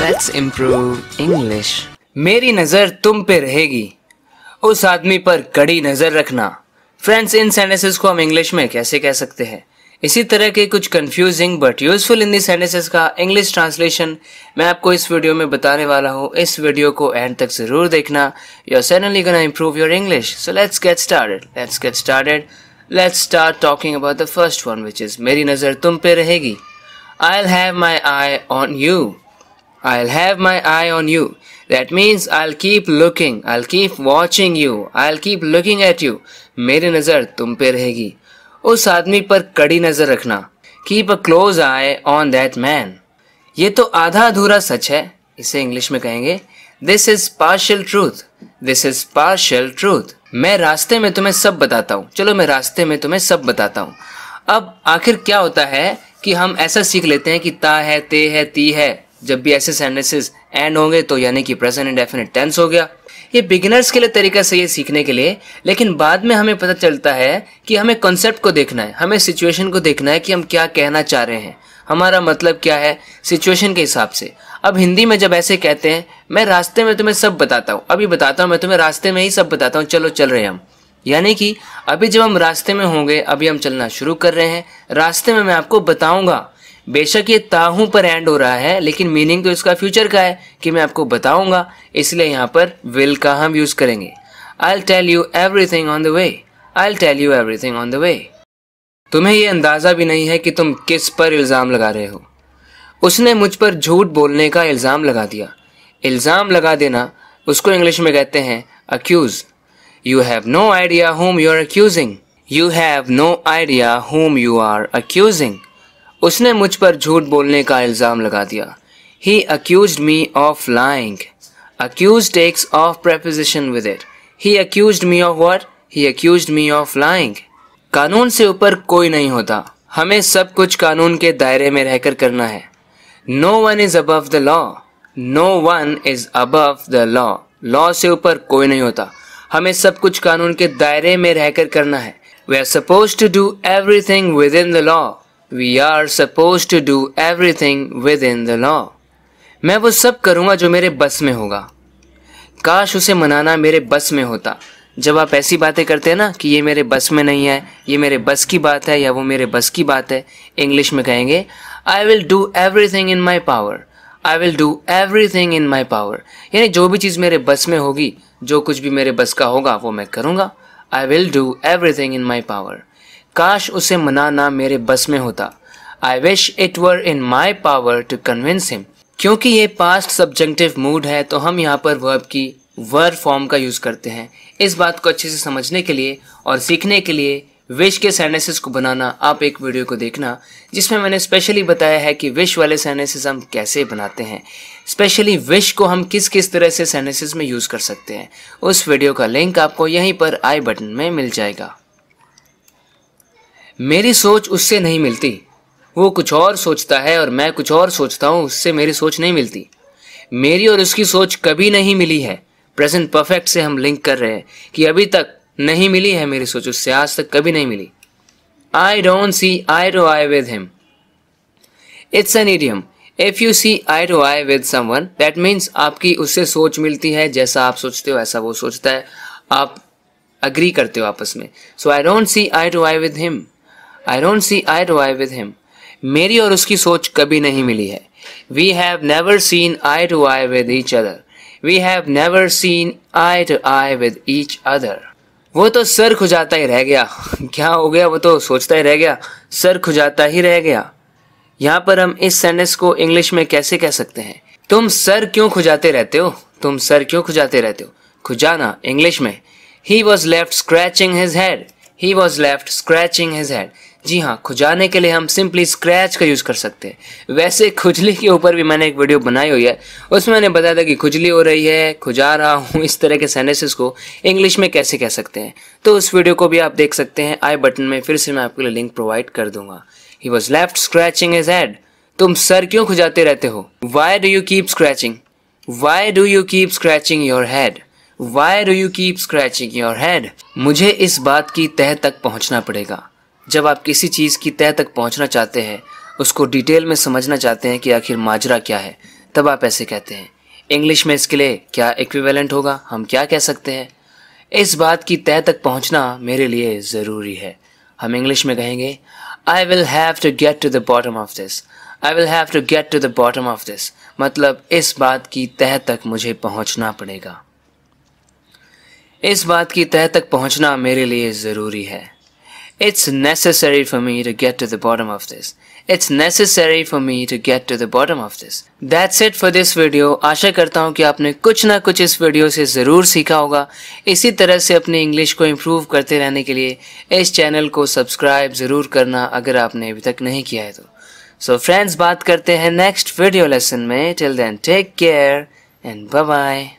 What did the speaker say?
Let's improve English मेरी नज़र तुम पे रहेगी उस आदमी पर कड़ी नज़र रखना फ्रेंड्स इन सेंटेंसेस को हम इंग्लिश में कैसे कह सकते हैं इसी तरह के कुछ confusing but useful Hindi sentences का इंग्लिश ट्रांसलेशन मैं आपको इस वीडियो में बताने वाला हूँ इस वीडियो को एंड तक जरूर देखना your suddenly gonna improve your English so let's get started let's get started let's start talking about the first one which is मेरी नज़र तुम पे रहेगी I have my eye on you I'll have my eye on you. That means I'll keep looking, I'll keep watching you, I'll keep looking at you. मेरी नज़र तुम पे रहेगी उस आदमी पर कड़ी नज़र रखना keep a close eye on that man ये तो आधा अधूरा सच है इसे इंग्लिश में कहेंगे this is partial truth this is partial truth मैं रास्ते में तुम्हें सब बताता हूँ चलो मैं रास्ते में तुम्हें सब बताता हूँ अब आखिर क्या होता है कि हम ऐसा सीख लेते हैं कि ता है ते है ती है जब भी ऐसे सेंटेंसेस एंड होंगे तो यानी कि प्रेजेंट इंडेफिनिट टेंस हो गया ये बिगिनर्स के लिए तरीका सही है सीखने के लिए लेकिन बाद में हमें पता चलता है कि हमें कॉन्सेप्ट को देखना है हमें सिचुएशन को देखना है कि हम क्या कहना चाह रहे हैं हमारा मतलब क्या है सिचुएशन के हिसाब से अब हिंदी में जब ऐसे कहते हैं मैं रास्ते में तुम्हें सब बताता हूँ अभी बताता हूँ मैं तुम्हें रास्ते में ही सब बताता हूँ चलो चल रहे हम यानी कि अभी जब हम रास्ते में होंगे अभी हम चलना शुरू कर रहे हैं रास्ते में मैं आपको बताऊंगा बेशक ये ताहू पर एंड हो रहा है लेकिन मीनिंग तो इसका फ्यूचर का है कि मैं आपको बताऊंगा इसलिए यहाँ पर विल का हम यूज करेंगे I tell you everything on the way I tell you everything on the way तुम्हें ये अंदाज़ा भी नहीं है कि तुम किस पर इल्ज़ाम लगा रहे हो उसने मुझ पर झूठ बोलने का इल्ज़ाम लगा दिया इल्ज़ाम लगा देना उसको इंग्लिश में कहते हैं accuse you have no idea whom you are accusing you have no idea whom you are accusing उसने मुझ पर झूठ बोलने का इल्ज़ाम लगा दिया he accuse me of lying accuse takes of preposition with it he accuse me of what? He accuse me of lying कानून से ऊपर कोई नहीं होता हमें सब कुछ कानून के दायरे में रहकर करना है no one is above the law no one is above the law law से ऊपर कोई नहीं होता हमें सब कुछ कानून के दायरे में रहकर करना है we are suppose to do everything within the law we are suppose to do everything within the law मैं वो सब करूँगा जो मेरे बस में होगा काश उसे मनाना मेरे बस में होता जब आप ऐसी बातें करते हैं ना कि ये मेरे बस में नहीं है ये मेरे बस की बात है या वो मेरे बस की बात है इंग्लिश में कहेंगे I will do everything in my power I will do everything in my power यानी जो भी चीज़ मेरे बस में होगी जो कुछ भी मेरे बस का होगा वो मैं करूँगा I will do everything in my power काश उसे मनाना मेरे बस में होता I wish it were in my power to convince him क्योंकि ये पास्ट सब्जेक्टिव मूड है तो हम यहाँ पर वर्ब की वर फॉर्म का यूज़ करते हैं इस बात को अच्छे से समझने के लिए और सीखने के लिए विश के सेंटेंसेस को बनाना आप एक वीडियो को देखना जिसमें मैंने स्पेशली बताया है कि विश वाले सेंटेंसेस हम कैसे बनाते हैं स्पेशली विश को हम किस किस तरह से सेंटेंसेस में यूज़ कर सकते हैं उस वीडियो का लिंक आपको यहीं पर आई बटन में मिल जाएगा मेरी सोच उससे नहीं मिलती वो कुछ और सोचता है और मैं कुछ और सोचता हूँ उससे मेरी सोच नहीं मिलती मेरी और उसकी सोच कभी नहीं मिली है प्रेजेंट परफेक्ट से हम लिंक कर रहे हैं कि अभी तक नहीं मिली है मेरी सोच उससे आज तक कभी नहीं मिली I don't see eye to eye with him it's an idiom if you see eye to eye with someone that means आपकी उससे सोच मिलती है जैसा आप सोचते हो ऐसा वो सोचता है आप अग्री करते हो आपस में so I don't see eye to eye with him I don't see eye to eye with him मेरी और उसकी सोच कभी नहीं मिली है we have never seen eye to eye with each other we have never seen eye to eye with each other वो तो सर खुजाता ही रह गया क्या हो गया वो तो सोचता ही रह गया सर खुजाता ही रह गया यहाँ पर हम इस सेंटेंस को इंग्लिश में कैसे कह सकते हैं तुम सर क्यों खुजाते रहते हो तुम सर क्यों खुजाते रहते हो खुजाना इंग्लिश में he was left scratching his head he was left scratching his head जी हाँ खुजाने के लिए हम सिंपली स्क्रैच का यूज़ कर सकते हैं वैसे खुजली के ऊपर भी मैंने एक वीडियो बनाई हुई है उसमें मैंने बताया था कि खुजली हो रही है खुजा रहा हूँ इस तरह के सेंटेंसेस को इंग्लिश में कैसे कह सकते हैं तो उस वीडियो को भी आप देख सकते हैं आई बटन में फिर से मैं आपके लिए लिंक प्रोवाइड कर दूंगा he was left scratching his head तुम सर क्यों खुजाते रहते हो why do you keep scratching why do you keep scratching your head why do you keep scratching your head मुझे इस बात की तह तक पहुंचना पड़ेगा जब आप किसी चीज़ की तय तक पहुंचना चाहते हैं उसको डिटेल में समझना चाहते हैं कि आखिर माजरा क्या है तब आप ऐसे कहते हैं इंग्लिश में इसके लिए क्या इक्विवेलेंट होगा हम क्या कह सकते हैं इस बात की तय तक पहुंचना मेरे लिए ज़रूरी है हम इंग्लिश में कहेंगे I will have to get to the bottom of this I will have to get to the bottom of this मतलब इस बात की तह तक मुझे पहुंचना पड़ेगा इस बात की तह तक पहुंचना मेरे लिए ज़रूरी है It's necessary for me to get to the bottom of this. It's necessary for me to get to the bottom of this. That's it for this video. आशा करता हूँ कि आपने कुछ ना कुछ इस वीडियो से ज़रूर सीखा होगा इसी तरह से अपनी इंग्लिश को इम्प्रूव करते रहने के लिए इस चैनल को सब्सक्राइब ज़रूर करना अगर आपने अभी तक नहीं किया है तो सो so फ्रेंड्स बात करते हैं नेक्स्ट वीडियो लेसन में till then take care and bye bye